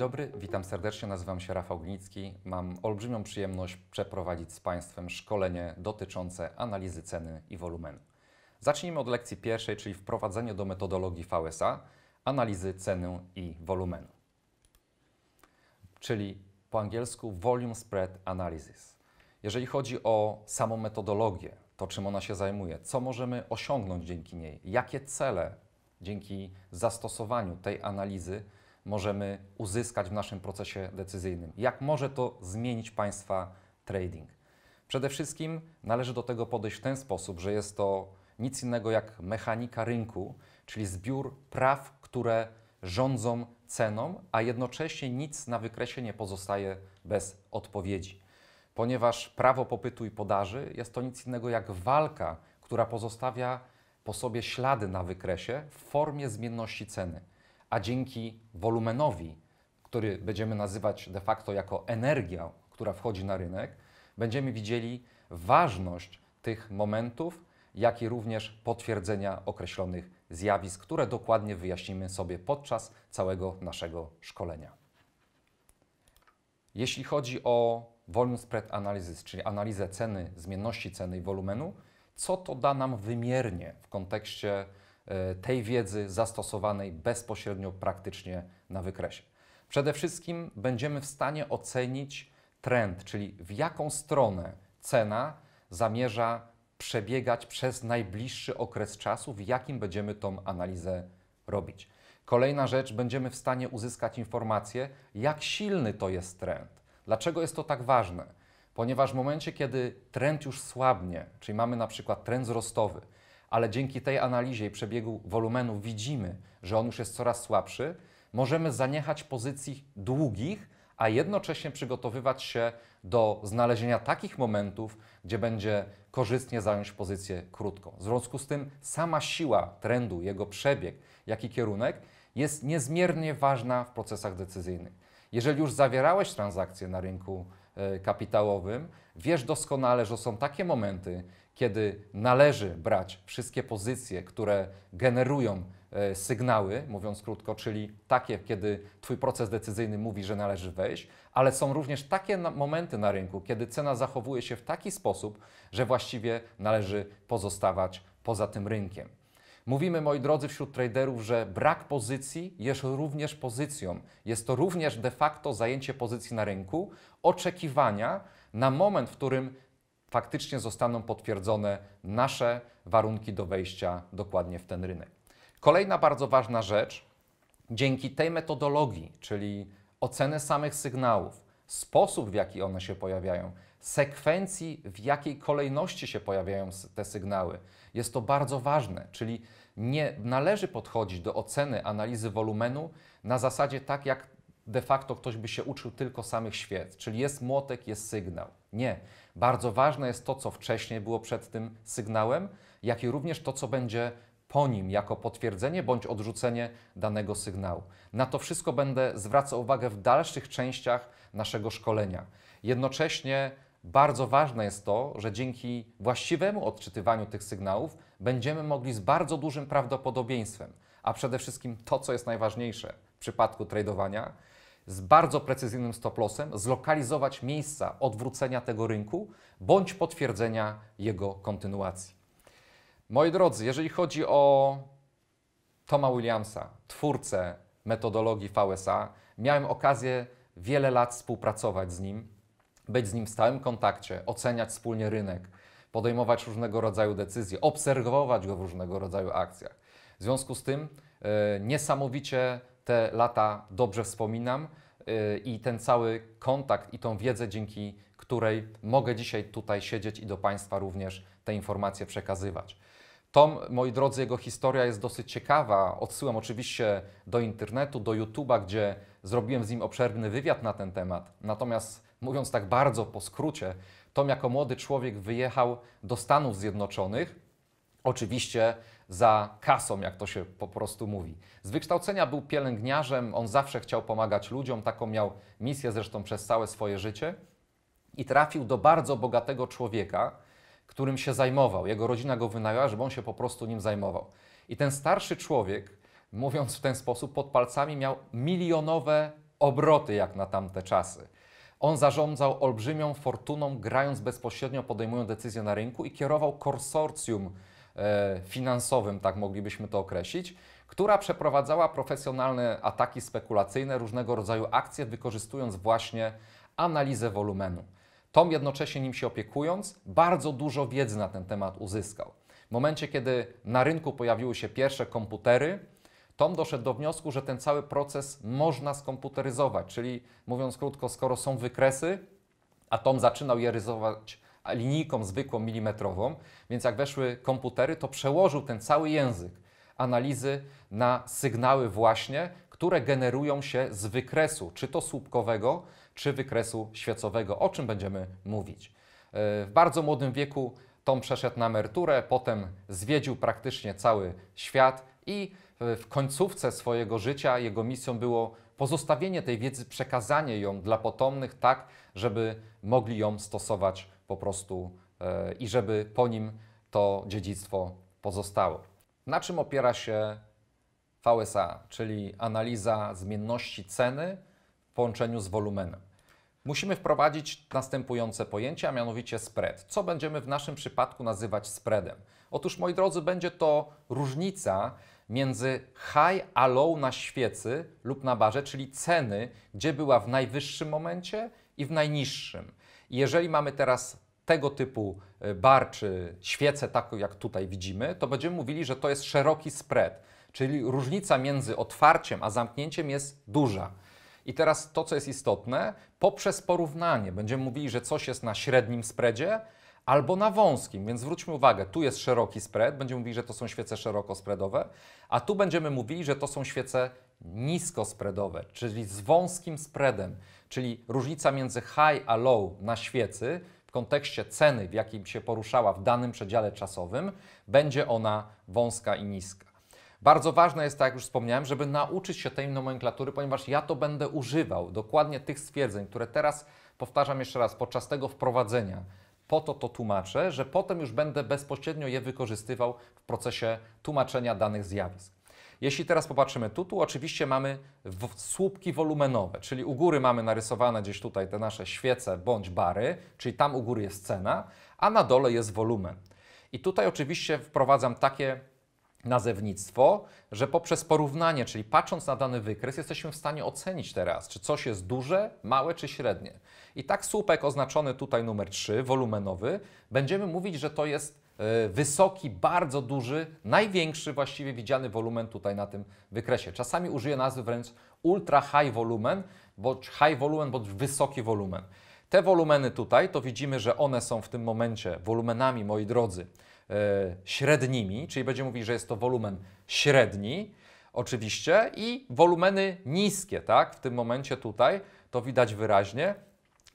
dobry, witam serdecznie, nazywam się Rafał Gnicki. Mam olbrzymią przyjemność przeprowadzić z Państwem szkolenie dotyczące analizy ceny i wolumenu. Zacznijmy od lekcji pierwszej, czyli wprowadzenie do metodologii VSA, analizy ceny i wolumenu. Czyli po angielsku Volume Spread Analysis. Jeżeli chodzi o samą metodologię, to czym ona się zajmuje, co możemy osiągnąć dzięki niej, jakie cele dzięki zastosowaniu tej analizy możemy uzyskać w naszym procesie decyzyjnym. Jak może to zmienić Państwa trading? Przede wszystkim należy do tego podejść w ten sposób, że jest to nic innego jak mechanika rynku, czyli zbiór praw, które rządzą ceną, a jednocześnie nic na wykresie nie pozostaje bez odpowiedzi. Ponieważ prawo popytu i podaży jest to nic innego jak walka, która pozostawia po sobie ślady na wykresie w formie zmienności ceny a dzięki wolumenowi, który będziemy nazywać de facto jako energia, która wchodzi na rynek, będziemy widzieli ważność tych momentów, jak i również potwierdzenia określonych zjawisk, które dokładnie wyjaśnimy sobie podczas całego naszego szkolenia. Jeśli chodzi o volume spread analysis, czyli analizę ceny, zmienności ceny i wolumenu, co to da nam wymiernie w kontekście E, tej wiedzy zastosowanej bezpośrednio praktycznie na wykresie. Przede wszystkim będziemy w stanie ocenić trend, czyli w jaką stronę cena zamierza przebiegać przez najbliższy okres czasu, w jakim będziemy tą analizę robić. Kolejna rzecz, będziemy w stanie uzyskać informację, jak silny to jest trend. Dlaczego jest to tak ważne? Ponieważ w momencie, kiedy trend już słabnie, czyli mamy na przykład trend wzrostowy, ale dzięki tej analizie i przebiegu wolumenu widzimy, że on już jest coraz słabszy, możemy zaniechać pozycji długich, a jednocześnie przygotowywać się do znalezienia takich momentów, gdzie będzie korzystnie zająć pozycję krótką. W związku z tym sama siła trendu, jego przebieg, jak i kierunek jest niezmiernie ważna w procesach decyzyjnych. Jeżeli już zawierałeś transakcje na rynku e, kapitałowym, wiesz doskonale, że są takie momenty, kiedy należy brać wszystkie pozycje, które generują e, sygnały, mówiąc krótko, czyli takie, kiedy Twój proces decyzyjny mówi, że należy wejść, ale są również takie momenty na rynku, kiedy cena zachowuje się w taki sposób, że właściwie należy pozostawać poza tym rynkiem. Mówimy, moi drodzy, wśród traderów, że brak pozycji jest również pozycją. Jest to również de facto zajęcie pozycji na rynku, oczekiwania na moment, w którym faktycznie zostaną potwierdzone nasze warunki do wejścia dokładnie w ten rynek. Kolejna bardzo ważna rzecz, dzięki tej metodologii, czyli oceny samych sygnałów, sposób w jaki one się pojawiają, sekwencji, w jakiej kolejności się pojawiają te sygnały. Jest to bardzo ważne, czyli nie należy podchodzić do oceny analizy wolumenu na zasadzie tak, jak de facto ktoś by się uczył tylko samych świec, czyli jest młotek, jest sygnał. Nie. Bardzo ważne jest to, co wcześniej było przed tym sygnałem, jak i również to, co będzie po nim jako potwierdzenie bądź odrzucenie danego sygnału. Na to wszystko będę zwracał uwagę w dalszych częściach naszego szkolenia. Jednocześnie bardzo ważne jest to, że dzięki właściwemu odczytywaniu tych sygnałów będziemy mogli z bardzo dużym prawdopodobieństwem, a przede wszystkim to, co jest najważniejsze w przypadku tradowania, z bardzo precyzyjnym stop-lossem zlokalizować miejsca odwrócenia tego rynku bądź potwierdzenia jego kontynuacji. Moi drodzy, jeżeli chodzi o Toma Williamsa, twórcę metodologii VSA, miałem okazję wiele lat współpracować z nim, być z nim w stałym kontakcie, oceniać wspólnie rynek, podejmować różnego rodzaju decyzje, obserwować go w różnego rodzaju akcjach. W związku z tym e, niesamowicie te lata dobrze wspominam y, i ten cały kontakt i tą wiedzę, dzięki której mogę dzisiaj tutaj siedzieć i do Państwa również te informacje przekazywać. Tom, moi drodzy, jego historia jest dosyć ciekawa. Odsyłam oczywiście do internetu, do YouTube'a, gdzie zrobiłem z nim obszerny wywiad na ten temat. Natomiast mówiąc tak bardzo po skrócie, Tom jako młody człowiek wyjechał do Stanów Zjednoczonych. Oczywiście za kasą, jak to się po prostu mówi. Z wykształcenia był pielęgniarzem, on zawsze chciał pomagać ludziom, taką miał misję zresztą przez całe swoje życie. I trafił do bardzo bogatego człowieka, którym się zajmował. Jego rodzina go wynajęła, żeby on się po prostu nim zajmował. I ten starszy człowiek, mówiąc w ten sposób, pod palcami miał milionowe obroty jak na tamte czasy. On zarządzał olbrzymią fortuną, grając bezpośrednio, podejmując decyzje na rynku i kierował konsorcjum E, finansowym, tak moglibyśmy to określić, która przeprowadzała profesjonalne ataki spekulacyjne, różnego rodzaju akcje, wykorzystując właśnie analizę wolumenu. Tom jednocześnie nim się opiekując, bardzo dużo wiedzy na ten temat uzyskał. W momencie, kiedy na rynku pojawiły się pierwsze komputery, Tom doszedł do wniosku, że ten cały proces można skomputeryzować, czyli mówiąc krótko, skoro są wykresy, a Tom zaczynał je rysować linijką zwykłą, milimetrową, więc jak weszły komputery, to przełożył ten cały język analizy na sygnały właśnie, które generują się z wykresu, czy to słupkowego, czy wykresu świecowego, o czym będziemy mówić. E, w bardzo młodym wieku Tom przeszedł na emeryturę, potem zwiedził praktycznie cały świat i e, w końcówce swojego życia jego misją było pozostawienie tej wiedzy, przekazanie ją dla potomnych tak, żeby mogli ją stosować po prostu e, i żeby po nim to dziedzictwo pozostało. Na czym opiera się VSA, czyli analiza zmienności ceny w połączeniu z wolumenem? Musimy wprowadzić następujące pojęcia, a mianowicie spread. Co będziemy w naszym przypadku nazywać spreadem? Otóż, moi drodzy, będzie to różnica między high a low na świecy lub na barze, czyli ceny, gdzie była w najwyższym momencie i w najniższym. Jeżeli mamy teraz tego typu y, bar czy świecę, taką jak tutaj widzimy, to będziemy mówili, że to jest szeroki spread, czyli różnica między otwarciem a zamknięciem jest duża. I teraz to, co jest istotne, poprzez porównanie będziemy mówili, że coś jest na średnim spreadzie albo na wąskim, więc zwróćmy uwagę, tu jest szeroki spread, będziemy mówili, że to są świece szeroko spreadowe, a tu będziemy mówili, że to są świece niskospreadowe, czyli z wąskim spreadem, czyli różnica między high a low na świecy w kontekście ceny, w jakim się poruszała w danym przedziale czasowym, będzie ona wąska i niska. Bardzo ważne jest, tak jak już wspomniałem, żeby nauczyć się tej nomenklatury, ponieważ ja to będę używał dokładnie tych stwierdzeń, które teraz powtarzam jeszcze raz podczas tego wprowadzenia. Po to to tłumaczę, że potem już będę bezpośrednio je wykorzystywał w procesie tłumaczenia danych zjawisk. Jeśli teraz popatrzymy tu, tu oczywiście mamy słupki wolumenowe, czyli u góry mamy narysowane gdzieś tutaj te nasze świece bądź bary, czyli tam u góry jest cena, a na dole jest wolumen. I tutaj oczywiście wprowadzam takie nazewnictwo, że poprzez porównanie, czyli patrząc na dany wykres, jesteśmy w stanie ocenić teraz, czy coś jest duże, małe czy średnie. I tak słupek oznaczony tutaj numer 3, wolumenowy, będziemy mówić, że to jest E, wysoki, bardzo duży, największy właściwie widziany wolumen tutaj na tym wykresie. Czasami użyję nazwy wręcz ultra high volumen, bądź high volumen, bądź wysoki wolumen. Te wolumeny tutaj, to widzimy, że one są w tym momencie wolumenami, moi drodzy, e, średnimi, czyli będziemy mówić, że jest to wolumen średni, oczywiście, i wolumeny niskie, tak, w tym momencie tutaj, to widać wyraźnie,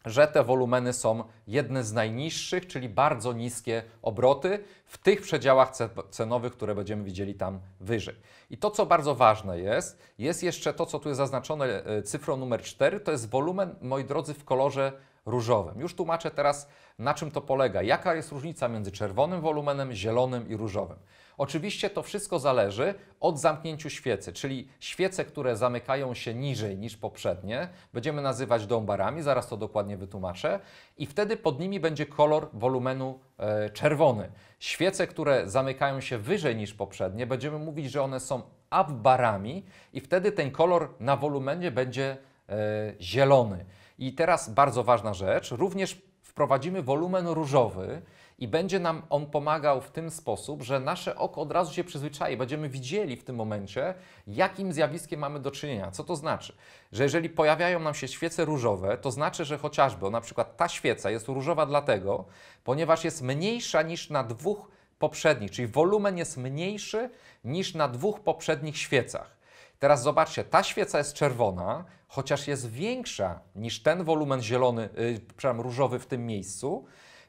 że te wolumeny są jedne z najniższych, czyli bardzo niskie obroty w tych przedziałach cenowych, które będziemy widzieli tam wyżej. I to, co bardzo ważne jest, jest jeszcze to, co tu jest zaznaczone e, cyfrą numer 4, to jest wolumen, moi drodzy, w kolorze różowym. Już tłumaczę teraz, na czym to polega, jaka jest różnica między czerwonym wolumenem, zielonym i różowym. Oczywiście to wszystko zależy od zamknięciu świecy, czyli świece, które zamykają się niżej niż poprzednie, będziemy nazywać dąbarami, zaraz to dokładnie wytłumaczę, i wtedy pod nimi będzie kolor wolumenu e, czerwony. Świece, które zamykają się wyżej niż poprzednie, będziemy mówić, że one są abbarami i wtedy ten kolor na wolumenie będzie e, zielony. I teraz bardzo ważna rzecz, również wprowadzimy wolumen różowy, i będzie nam on pomagał w tym sposób, że nasze oko od razu się przyzwyczai. Będziemy widzieli w tym momencie, jakim zjawiskiem mamy do czynienia. Co to znaczy? Że jeżeli pojawiają nam się świece różowe, to znaczy, że chociażby na przykład ta świeca jest różowa dlatego, ponieważ jest mniejsza niż na dwóch poprzednich, czyli wolumen jest mniejszy niż na dwóch poprzednich świecach. Teraz zobaczcie, ta świeca jest czerwona, chociaż jest większa niż ten wolumen zielony, yy, przepraszam, różowy w tym miejscu,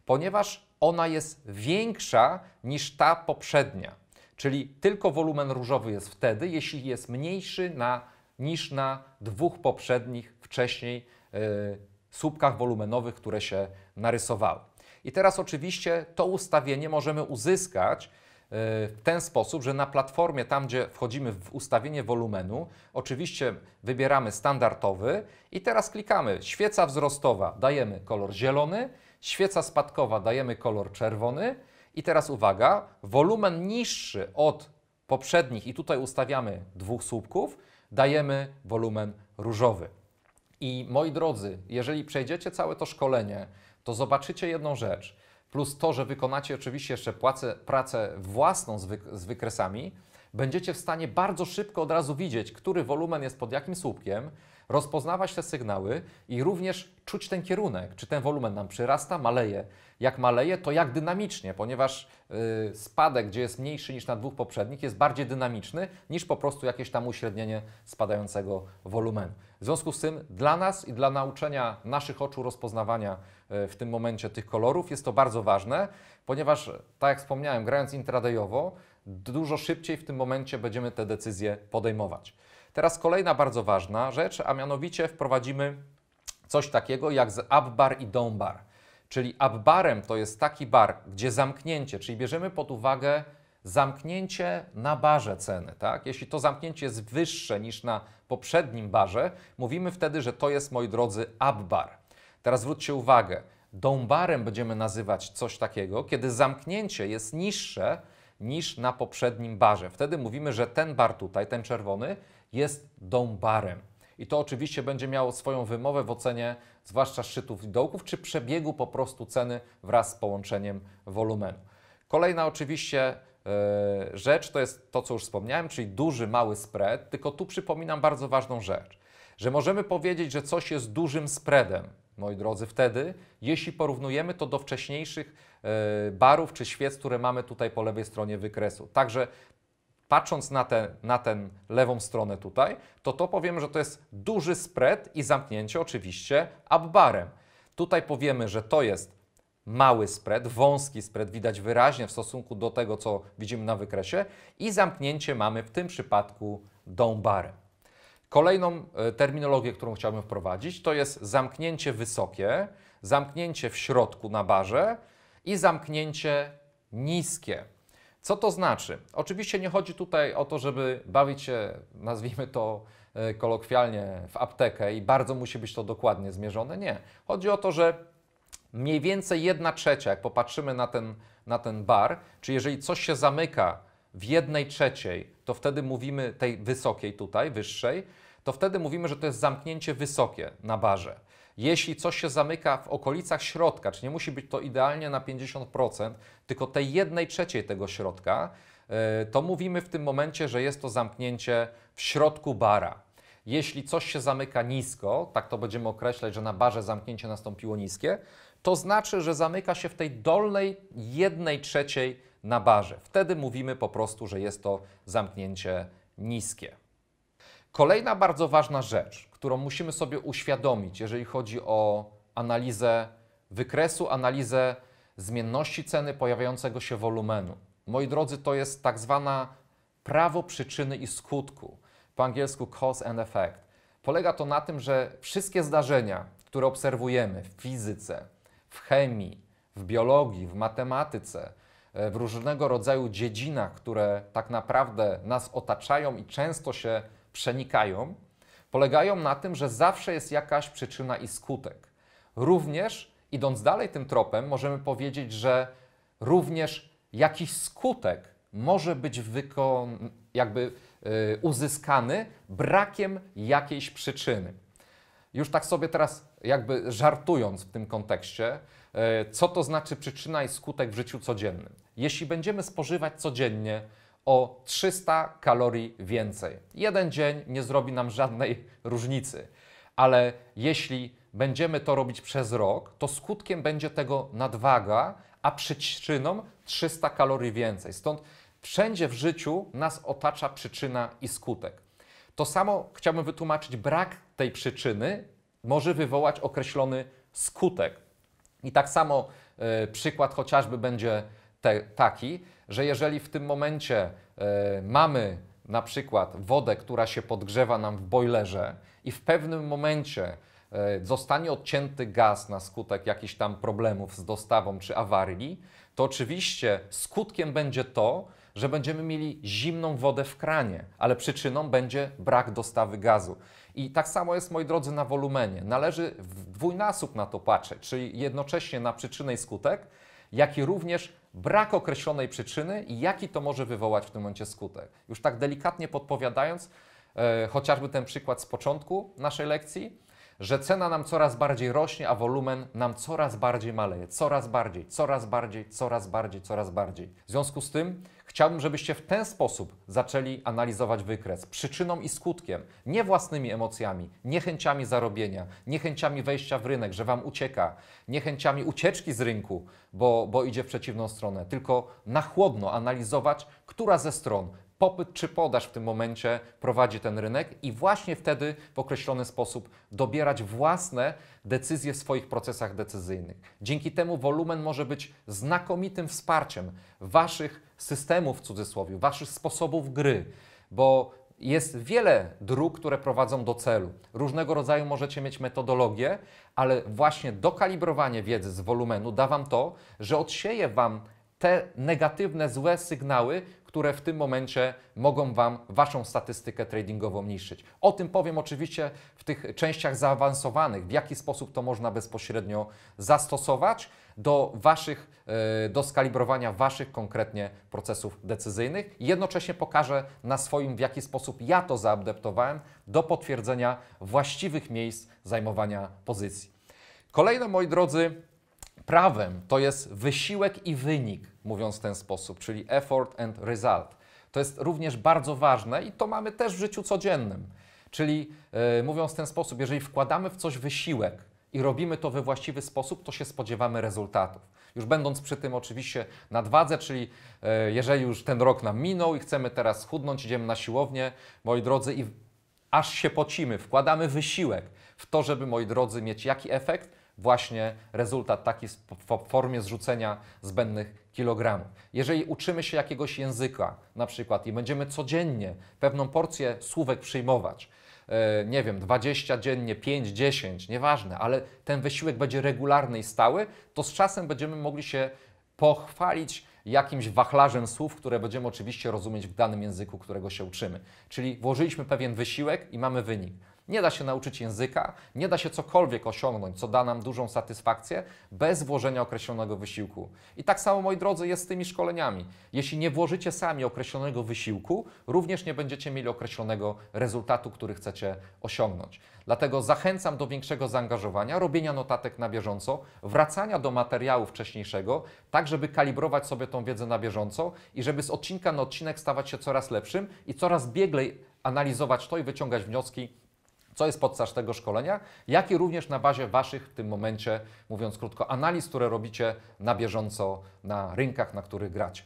ponieważ ona jest większa niż ta poprzednia. Czyli tylko wolumen różowy jest wtedy, jeśli jest mniejszy na, niż na dwóch poprzednich wcześniej yy, słupkach wolumenowych, które się narysowały. I teraz oczywiście to ustawienie możemy uzyskać y, w ten sposób, że na platformie, tam gdzie wchodzimy w ustawienie wolumenu, oczywiście wybieramy standardowy i teraz klikamy świeca wzrostowa, dajemy kolor zielony Świeca spadkowa dajemy kolor czerwony. I teraz uwaga, wolumen niższy od poprzednich i tutaj ustawiamy dwóch słupków, dajemy wolumen różowy. I moi drodzy, jeżeli przejdziecie całe to szkolenie, to zobaczycie jedną rzecz, plus to, że wykonacie oczywiście jeszcze pracę własną z, wy z wykresami, będziecie w stanie bardzo szybko od razu widzieć, który wolumen jest pod jakim słupkiem, rozpoznawać te sygnały i również czuć ten kierunek, czy ten wolumen nam przyrasta, maleje. Jak maleje, to jak dynamicznie, ponieważ yy, spadek, gdzie jest mniejszy niż na dwóch poprzednich, jest bardziej dynamiczny niż po prostu jakieś tam uśrednienie spadającego wolumenu. W związku z tym dla nas i dla nauczenia naszych oczu rozpoznawania yy, w tym momencie tych kolorów jest to bardzo ważne, ponieważ tak jak wspomniałem, grając intradayowo, dużo szybciej w tym momencie będziemy te decyzje podejmować. Teraz kolejna bardzo ważna rzecz, a mianowicie wprowadzimy coś takiego jak z up bar i down Czyli up to jest taki bar, gdzie zamknięcie, czyli bierzemy pod uwagę zamknięcie na barze ceny. Tak? Jeśli to zamknięcie jest wyższe niż na poprzednim barze, mówimy wtedy, że to jest, moi drodzy, up bar. Teraz zwróćcie uwagę, down będziemy nazywać coś takiego, kiedy zamknięcie jest niższe niż na poprzednim barze. Wtedy mówimy, że ten bar tutaj, ten czerwony, jest dąbarem. I to oczywiście będzie miało swoją wymowę w ocenie zwłaszcza szczytów i dołków, czy przebiegu po prostu ceny wraz z połączeniem wolumenu. Kolejna oczywiście yy, rzecz to jest to, co już wspomniałem, czyli duży, mały spread. Tylko tu przypominam bardzo ważną rzecz, że możemy powiedzieć, że coś jest dużym spreadem, moi drodzy, wtedy, jeśli porównujemy to do wcześniejszych E, barów czy świec, które mamy tutaj po lewej stronie wykresu. Także patrząc na tę na ten lewą stronę tutaj, to to powiemy, że to jest duży spread i zamknięcie oczywiście up barem. Tutaj powiemy, że to jest mały spread, wąski spread, widać wyraźnie w stosunku do tego, co widzimy na wykresie i zamknięcie mamy w tym przypadku down barem. Kolejną e, terminologię, którą chciałbym wprowadzić, to jest zamknięcie wysokie, zamknięcie w środku na barze, i zamknięcie niskie. Co to znaczy? Oczywiście nie chodzi tutaj o to, żeby bawić się, nazwijmy to e, kolokwialnie, w aptekę i bardzo musi być to dokładnie zmierzone. Nie. Chodzi o to, że mniej więcej 1 trzecia, jak popatrzymy na ten, na ten bar, czy jeżeli coś się zamyka w 1 trzeciej, to wtedy mówimy tej wysokiej tutaj, wyższej, to wtedy mówimy, że to jest zamknięcie wysokie na barze. Jeśli coś się zamyka w okolicach środka, czy nie musi być to idealnie na 50%, tylko tej jednej trzeciej tego środka, e, to mówimy w tym momencie, że jest to zamknięcie w środku bara. Jeśli coś się zamyka nisko, tak to będziemy określać, że na barze zamknięcie nastąpiło niskie, to znaczy, że zamyka się w tej dolnej jednej trzeciej na barze. Wtedy mówimy po prostu, że jest to zamknięcie niskie. Kolejna bardzo ważna rzecz, którą musimy sobie uświadomić, jeżeli chodzi o analizę wykresu, analizę zmienności ceny pojawiającego się wolumenu. Moi drodzy, to jest tak zwana prawo przyczyny i skutku, po angielsku cause and effect. Polega to na tym, że wszystkie zdarzenia, które obserwujemy w fizyce, w chemii, w biologii, w matematyce, e, w różnego rodzaju dziedzinach, które tak naprawdę nas otaczają i często się przenikają, polegają na tym, że zawsze jest jakaś przyczyna i skutek. Również, idąc dalej tym tropem, możemy powiedzieć, że również jakiś skutek może być wykon... jakby yy, uzyskany brakiem jakiejś przyczyny. Już tak sobie teraz jakby żartując w tym kontekście, yy, co to znaczy przyczyna i skutek w życiu codziennym. Jeśli będziemy spożywać codziennie o 300 kalorii więcej. Jeden dzień nie zrobi nam żadnej różnicy, ale jeśli będziemy to robić przez rok, to skutkiem będzie tego nadwaga, a przyczyną 300 kalorii więcej. Stąd wszędzie w życiu nas otacza przyczyna i skutek. To samo chciałbym wytłumaczyć, brak tej przyczyny może wywołać określony skutek. I tak samo y, przykład chociażby będzie te, taki, że jeżeli w tym momencie y, mamy na przykład wodę, która się podgrzewa nam w bojlerze i w pewnym momencie e, zostanie odcięty gaz na skutek jakichś tam problemów z dostawą czy awarii, to oczywiście skutkiem będzie to, że będziemy mieli zimną wodę w kranie, ale przyczyną będzie brak dostawy gazu. I tak samo jest, moi drodzy, na wolumenie. Należy w dwójnasób na to patrzeć, czyli jednocześnie na przyczynę i skutek, jak i również brak określonej przyczyny i jaki to może wywołać w tym momencie skutek. Już tak delikatnie podpowiadając, e, chociażby ten przykład z początku naszej lekcji, że cena nam coraz bardziej rośnie, a wolumen nam coraz bardziej maleje, coraz bardziej, coraz bardziej, coraz bardziej, coraz bardziej. W związku z tym Chciałbym, żebyście w ten sposób zaczęli analizować wykres przyczyną i skutkiem, nie własnymi emocjami, niechęciami zarobienia, niechęciami wejścia w rynek, że wam ucieka, niechęciami ucieczki z rynku, bo, bo idzie w przeciwną stronę, tylko na chłodno analizować, która ze stron popyt czy podaż w tym momencie prowadzi ten rynek i właśnie wtedy w określony sposób dobierać własne decyzje w swoich procesach decyzyjnych. Dzięki temu wolumen może być znakomitym wsparciem Waszych systemów w cudzysłowie, waszych sposobów gry, bo jest wiele dróg, które prowadzą do celu. Różnego rodzaju możecie mieć metodologię, ale właśnie dokalibrowanie wiedzy z wolumenu da wam to, że odsieje wam te negatywne, złe sygnały, które w tym momencie mogą Wam Waszą statystykę tradingową niszczyć. O tym powiem oczywiście w tych częściach zaawansowanych, w jaki sposób to można bezpośrednio zastosować do Waszych, e, do skalibrowania Waszych konkretnie procesów decyzyjnych. Jednocześnie pokażę na swoim, w jaki sposób ja to zaadaptowałem do potwierdzenia właściwych miejsc zajmowania pozycji. Kolejne, moi drodzy, prawem to jest wysiłek i wynik, mówiąc w ten sposób, czyli effort and result. To jest również bardzo ważne i to mamy też w życiu codziennym. Czyli yy, mówiąc w ten sposób, jeżeli wkładamy w coś wysiłek i robimy to we właściwy sposób, to się spodziewamy rezultatów. Już będąc przy tym oczywiście nadwadze, czyli yy, jeżeli już ten rok nam minął i chcemy teraz schudnąć, idziemy na siłownię, moi drodzy, i aż się pocimy, wkładamy wysiłek w to, żeby, moi drodzy, mieć jaki efekt? właśnie rezultat taki w formie zrzucenia zbędnych kilogramów. Jeżeli uczymy się jakiegoś języka na przykład i będziemy codziennie pewną porcję słówek przyjmować, e, nie wiem, 20 dziennie, 5, 10, nieważne, ale ten wysiłek będzie regularny i stały, to z czasem będziemy mogli się pochwalić jakimś wachlarzem słów, które będziemy oczywiście rozumieć w danym języku, którego się uczymy. Czyli włożyliśmy pewien wysiłek i mamy wynik. Nie da się nauczyć języka, nie da się cokolwiek osiągnąć, co da nam dużą satysfakcję, bez włożenia określonego wysiłku. I tak samo, moi drodzy, jest z tymi szkoleniami. Jeśli nie włożycie sami określonego wysiłku, również nie będziecie mieli określonego rezultatu, który chcecie osiągnąć. Dlatego zachęcam do większego zaangażowania, robienia notatek na bieżąco, wracania do materiału wcześniejszego, tak żeby kalibrować sobie tą wiedzę na bieżąco i żeby z odcinka na odcinek stawać się coraz lepszym i coraz bieglej analizować to i wyciągać wnioski co jest podstaż tego szkolenia, jak i również na bazie Waszych w tym momencie, mówiąc krótko, analiz, które robicie na bieżąco na rynkach, na których gracie.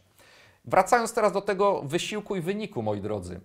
Wracając teraz do tego wysiłku i wyniku, moi drodzy,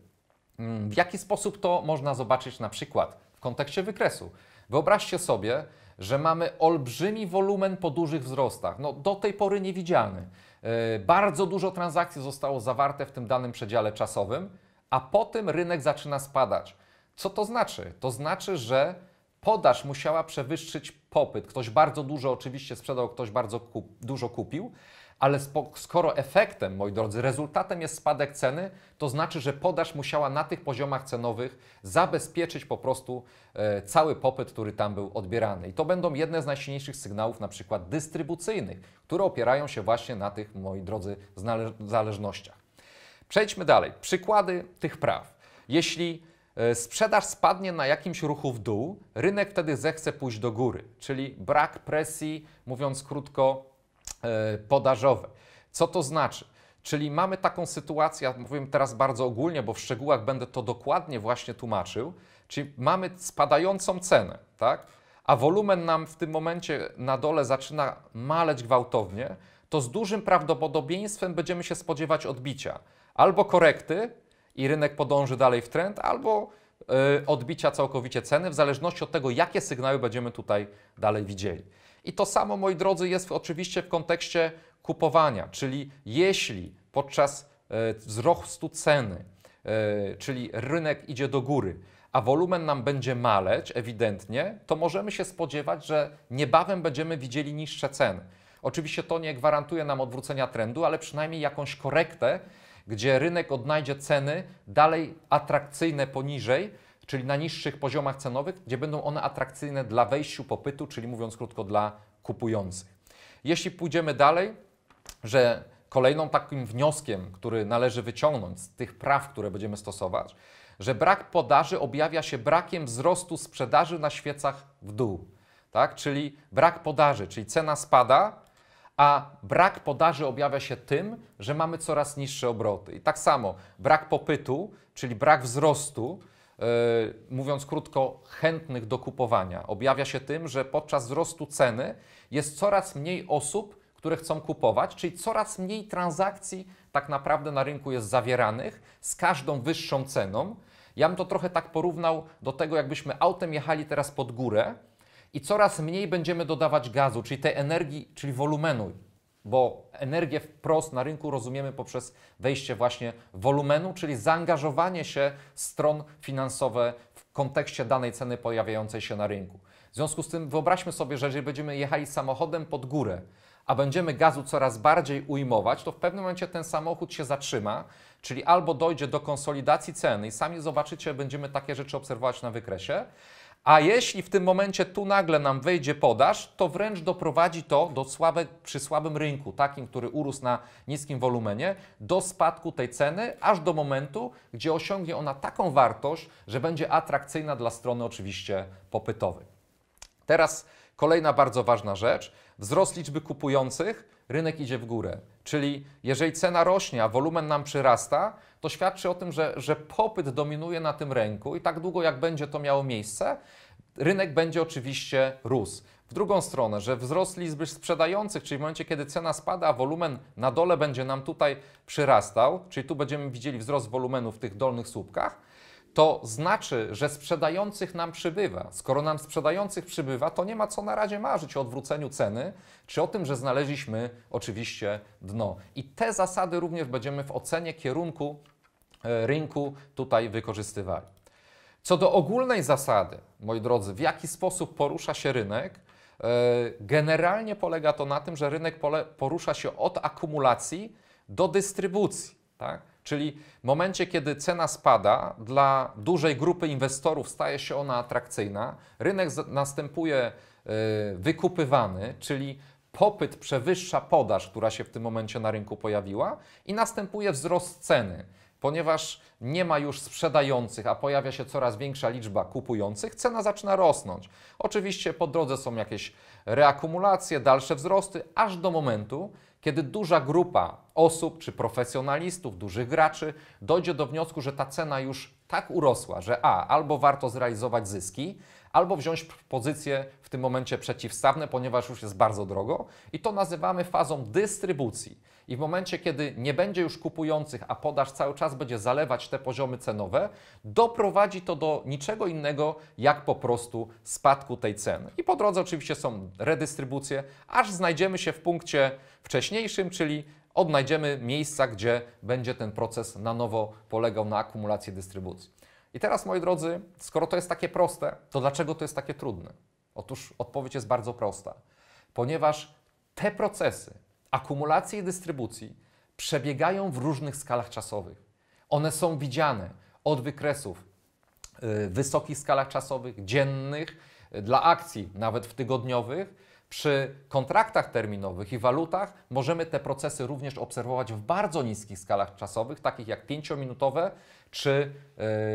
mm, w jaki sposób to można zobaczyć na przykład w kontekście wykresu. Wyobraźcie sobie, że mamy olbrzymi wolumen po dużych wzrostach, no do tej pory niewidzialny. E, bardzo dużo transakcji zostało zawarte w tym danym przedziale czasowym, a potem rynek zaczyna spadać. Co to znaczy? To znaczy, że podaż musiała przewyższyć popyt. Ktoś bardzo dużo oczywiście sprzedał, ktoś bardzo kup, dużo kupił, ale skoro efektem, moi drodzy, rezultatem jest spadek ceny, to znaczy, że podaż musiała na tych poziomach cenowych zabezpieczyć po prostu e, cały popyt, który tam był odbierany. I to będą jedne z najsilniejszych sygnałów, na przykład dystrybucyjnych, które opierają się właśnie na tych, moi drodzy, zależnościach. Przejdźmy dalej. Przykłady tych praw. Jeśli E, sprzedaż spadnie na jakimś ruchu w dół, rynek wtedy zechce pójść do góry, czyli brak presji, mówiąc krótko, e, podażowe. Co to znaczy? Czyli mamy taką sytuację, mówię teraz bardzo ogólnie, bo w szczegółach będę to dokładnie właśnie tłumaczył, czyli mamy spadającą cenę, tak? a wolumen nam w tym momencie na dole zaczyna maleć gwałtownie, to z dużym prawdopodobieństwem będziemy się spodziewać odbicia albo korekty, i rynek podąży dalej w trend, albo y, odbicia całkowicie ceny, w zależności od tego, jakie sygnały będziemy tutaj dalej widzieli. I to samo, moi drodzy, jest oczywiście w kontekście kupowania, czyli jeśli podczas y, wzrostu ceny, y, czyli rynek idzie do góry, a wolumen nam będzie maleć ewidentnie, to możemy się spodziewać, że niebawem będziemy widzieli niższe ceny. Oczywiście to nie gwarantuje nam odwrócenia trendu, ale przynajmniej jakąś korektę, gdzie rynek odnajdzie ceny dalej atrakcyjne poniżej, czyli na niższych poziomach cenowych, gdzie będą one atrakcyjne dla wejściu popytu, czyli mówiąc krótko dla kupujących. Jeśli pójdziemy dalej, że kolejną takim wnioskiem, który należy wyciągnąć z tych praw, które będziemy stosować, że brak podaży objawia się brakiem wzrostu sprzedaży na świecach w dół. Tak? Czyli brak podaży, czyli cena spada, a brak podaży objawia się tym, że mamy coraz niższe obroty. I tak samo brak popytu, czyli brak wzrostu, yy, mówiąc krótko, chętnych do kupowania, objawia się tym, że podczas wzrostu ceny jest coraz mniej osób, które chcą kupować, czyli coraz mniej transakcji tak naprawdę na rynku jest zawieranych z każdą wyższą ceną. Ja bym to trochę tak porównał do tego, jakbyśmy autem jechali teraz pod górę i coraz mniej będziemy dodawać gazu, czyli tej energii, czyli wolumenu, bo energię wprost na rynku rozumiemy poprzez wejście właśnie wolumenu, czyli zaangażowanie się stron finansowe w kontekście danej ceny pojawiającej się na rynku. W związku z tym wyobraźmy sobie, że jeżeli będziemy jechali samochodem pod górę, a będziemy gazu coraz bardziej ujmować, to w pewnym momencie ten samochód się zatrzyma, czyli albo dojdzie do konsolidacji ceny i sami zobaczycie, będziemy takie rzeczy obserwować na wykresie, a jeśli w tym momencie tu nagle nam wejdzie podaż, to wręcz doprowadzi to do słabe, przy słabym rynku, takim, który urósł na niskim wolumenie, do spadku tej ceny, aż do momentu, gdzie osiągnie ona taką wartość, że będzie atrakcyjna dla strony oczywiście popytowej. Teraz kolejna bardzo ważna rzecz. Wzrost liczby kupujących, rynek idzie w górę. Czyli jeżeli cena rośnie, a wolumen nam przyrasta, to świadczy o tym, że, że popyt dominuje na tym rynku i tak długo jak będzie to miało miejsce, rynek będzie oczywiście rósł. W drugą stronę, że wzrost liczby sprzedających, czyli w momencie, kiedy cena spada, a wolumen na dole będzie nam tutaj przyrastał, czyli tu będziemy widzieli wzrost wolumenu w tych dolnych słupkach, to znaczy, że sprzedających nam przybywa. Skoro nam sprzedających przybywa, to nie ma co na razie marzyć o odwróceniu ceny, czy o tym, że znaleźliśmy oczywiście dno. I te zasady również będziemy w ocenie kierunku e, rynku tutaj wykorzystywali. Co do ogólnej zasady, moi drodzy, w jaki sposób porusza się rynek, e, generalnie polega to na tym, że rynek porusza się od akumulacji do dystrybucji. Tak? Czyli w momencie, kiedy cena spada, dla dużej grupy inwestorów staje się ona atrakcyjna, rynek następuje y, wykupywany, czyli popyt przewyższa podaż, która się w tym momencie na rynku pojawiła, i następuje wzrost ceny. Ponieważ nie ma już sprzedających, a pojawia się coraz większa liczba kupujących, cena zaczyna rosnąć. Oczywiście po drodze są jakieś reakumulację, dalsze wzrosty, aż do momentu, kiedy duża grupa osób czy profesjonalistów, dużych graczy dojdzie do wniosku, że ta cena już tak urosła, że a albo warto zrealizować zyski, albo wziąć pozycję w tym momencie przeciwstawne, ponieważ już jest bardzo drogo, i to nazywamy fazą dystrybucji. I w momencie, kiedy nie będzie już kupujących, a podaż cały czas będzie zalewać te poziomy cenowe, doprowadzi to do niczego innego, jak po prostu spadku tej ceny. I po drodze oczywiście są redystrybucje, aż znajdziemy się w punkcie wcześniejszym, czyli odnajdziemy miejsca, gdzie będzie ten proces na nowo polegał na akumulacji dystrybucji. I teraz, moi drodzy, skoro to jest takie proste, to dlaczego to jest takie trudne? Otóż odpowiedź jest bardzo prosta. Ponieważ te procesy, akumulacji i dystrybucji przebiegają w różnych skalach czasowych. One są widziane od wykresów y, wysokich skalach czasowych, dziennych, y, dla akcji, nawet w tygodniowych. Przy kontraktach terminowych i walutach możemy te procesy również obserwować w bardzo niskich skalach czasowych, takich jak 5-minutowe czy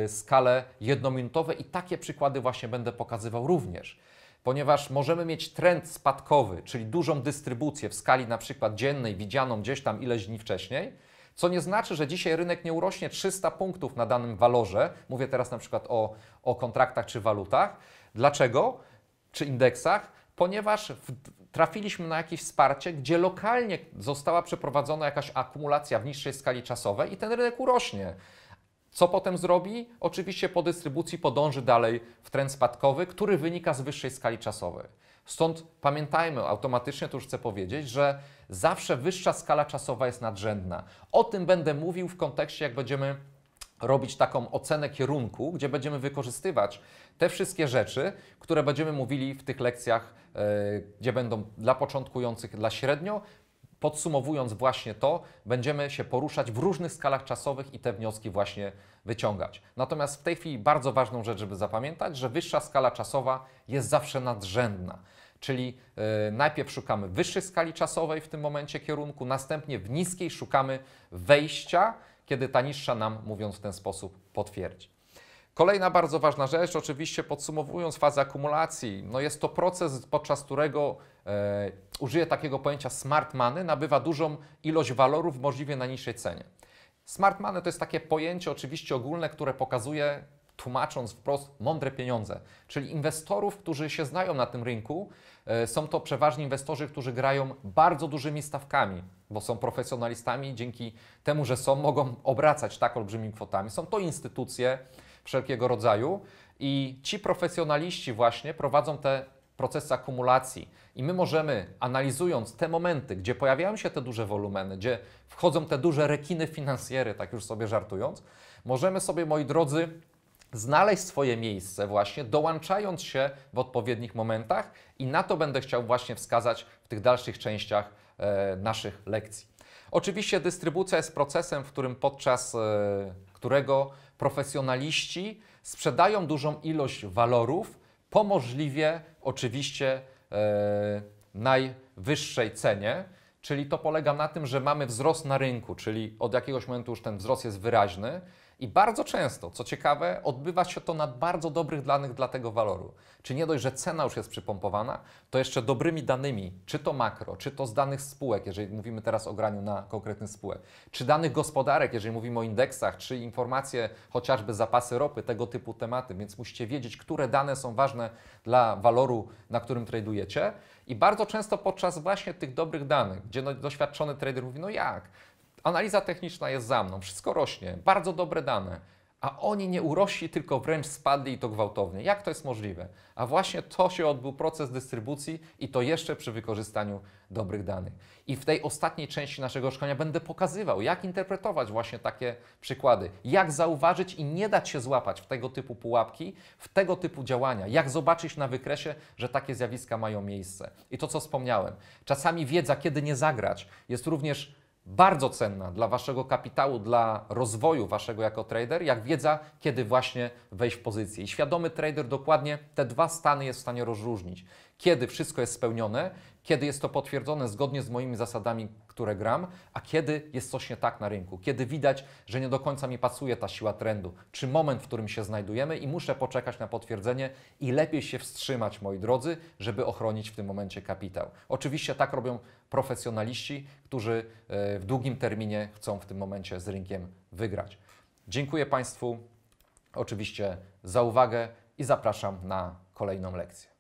y, skale jednominutowe i takie przykłady właśnie będę pokazywał również ponieważ możemy mieć trend spadkowy, czyli dużą dystrybucję w skali na przykład dziennej, widzianą gdzieś tam ileś dni wcześniej, co nie znaczy, że dzisiaj rynek nie urośnie 300 punktów na danym walorze. Mówię teraz na przykład o, o kontraktach czy walutach. Dlaczego? Czy indeksach? Ponieważ w, trafiliśmy na jakieś wsparcie, gdzie lokalnie została przeprowadzona jakaś akumulacja w niższej skali czasowej i ten rynek urośnie. Co potem zrobi? Oczywiście po dystrybucji podąży dalej w trend spadkowy, który wynika z wyższej skali czasowej. Stąd pamiętajmy automatycznie, to już chcę powiedzieć, że zawsze wyższa skala czasowa jest nadrzędna. O tym będę mówił w kontekście, jak będziemy robić taką ocenę kierunku, gdzie będziemy wykorzystywać te wszystkie rzeczy, które będziemy mówili w tych lekcjach, e, gdzie będą dla początkujących, dla średnio, Podsumowując właśnie to, będziemy się poruszać w różnych skalach czasowych i te wnioski właśnie wyciągać. Natomiast w tej chwili bardzo ważną rzecz, żeby zapamiętać, że wyższa skala czasowa jest zawsze nadrzędna. Czyli yy, najpierw szukamy wyższej skali czasowej w tym momencie kierunku, następnie w niskiej szukamy wejścia, kiedy ta niższa nam, mówiąc w ten sposób, potwierdzi. Kolejna bardzo ważna rzecz, oczywiście podsumowując fazę akumulacji, no jest to proces, podczas którego e, użyję takiego pojęcia smart money, nabywa dużą ilość walorów w możliwie najniższej cenie. Smart money to jest takie pojęcie oczywiście ogólne, które pokazuje, tłumacząc wprost, mądre pieniądze, czyli inwestorów, którzy się znają na tym rynku. E, są to przeważnie inwestorzy, którzy grają bardzo dużymi stawkami, bo są profesjonalistami, dzięki temu, że są, mogą obracać tak olbrzymimi kwotami. Są to instytucje, wszelkiego rodzaju. I ci profesjonaliści właśnie prowadzą te procesy akumulacji. I my możemy, analizując te momenty, gdzie pojawiają się te duże wolumeny, gdzie wchodzą te duże rekiny finansjery, tak już sobie żartując, możemy sobie, moi drodzy, znaleźć swoje miejsce właśnie, dołączając się w odpowiednich momentach i na to będę chciał właśnie wskazać w tych dalszych częściach e, naszych lekcji. Oczywiście dystrybucja jest procesem, w którym podczas e, którego profesjonaliści sprzedają dużą ilość walorów po możliwie oczywiście e, najwyższej cenie. Czyli to polega na tym, że mamy wzrost na rynku, czyli od jakiegoś momentu już ten wzrost jest wyraźny i bardzo często, co ciekawe, odbywa się to na bardzo dobrych danych dla tego waloru. Czy nie dość, że cena już jest przypompowana, to jeszcze dobrymi danymi, czy to makro, czy to z danych spółek, jeżeli mówimy teraz o graniu na konkretnych spółek, czy danych gospodarek, jeżeli mówimy o indeksach, czy informacje chociażby zapasy ropy, tego typu tematy, więc musicie wiedzieć, które dane są ważne dla waloru, na którym tradujecie. I bardzo często podczas właśnie tych dobrych danych, gdzie no, doświadczony trader mówi, no jak, analiza techniczna jest za mną, wszystko rośnie, bardzo dobre dane, a oni nie urośli, tylko wręcz spadli i to gwałtownie. Jak to jest możliwe? A właśnie to się odbył proces dystrybucji i to jeszcze przy wykorzystaniu dobrych danych. I w tej ostatniej części naszego szkolenia będę pokazywał, jak interpretować właśnie takie przykłady, jak zauważyć i nie dać się złapać w tego typu pułapki, w tego typu działania, jak zobaczyć na wykresie, że takie zjawiska mają miejsce. I to, co wspomniałem, czasami wiedza, kiedy nie zagrać, jest również bardzo cenna dla waszego kapitału, dla rozwoju waszego jako trader, jak wiedza, kiedy właśnie wejść w pozycję. I świadomy trader dokładnie te dwa stany jest w stanie rozróżnić. Kiedy wszystko jest spełnione, kiedy jest to potwierdzone zgodnie z moimi zasadami, które gram, a kiedy jest coś nie tak na rynku, kiedy widać, że nie do końca mi pasuje ta siła trendu, czy moment, w którym się znajdujemy i muszę poczekać na potwierdzenie i lepiej się wstrzymać, moi drodzy, żeby ochronić w tym momencie kapitał. Oczywiście tak robią profesjonaliści, którzy e, w długim terminie chcą w tym momencie z rynkiem wygrać. Dziękuję Państwu oczywiście za uwagę i zapraszam na kolejną lekcję.